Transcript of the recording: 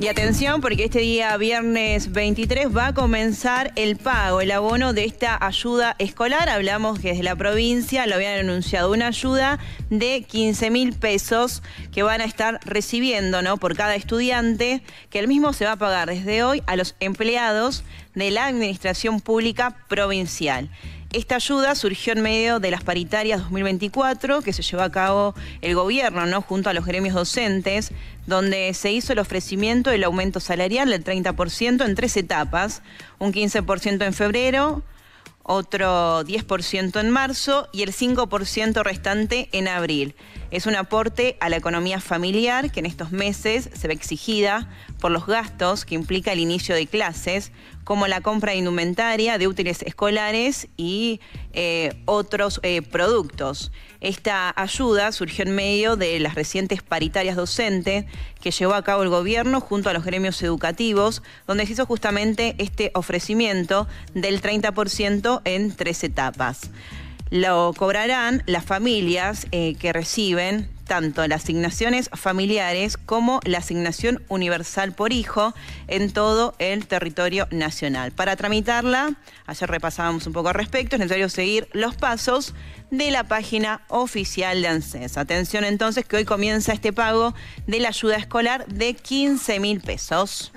Y atención porque este día viernes 23 va a comenzar el pago, el abono de esta ayuda escolar. Hablamos que desde la provincia lo habían anunciado, una ayuda de 15 mil pesos que van a estar recibiendo ¿no? por cada estudiante, que el mismo se va a pagar desde hoy a los empleados de la Administración Pública Provincial. Esta ayuda surgió en medio de las paritarias 2024 que se llevó a cabo el gobierno, ¿no? Junto a los gremios docentes, donde se hizo el ofrecimiento del aumento salarial del 30% en tres etapas, un 15% en febrero, otro 10% en marzo y el 5% restante en abril. Es un aporte a la economía familiar que en estos meses se ve exigida por los gastos que implica el inicio de clases, como la compra de indumentaria, de útiles escolares y eh, otros eh, productos. Esta ayuda surgió en medio de las recientes paritarias docentes que llevó a cabo el gobierno junto a los gremios educativos, donde se hizo justamente este ofrecimiento del 30% en tres etapas lo cobrarán las familias eh, que reciben tanto las asignaciones familiares como la asignación universal por hijo en todo el territorio nacional. Para tramitarla, ayer repasábamos un poco al respecto, es necesario seguir los pasos de la página oficial de ANSES. Atención entonces que hoy comienza este pago de la ayuda escolar de 15 mil pesos.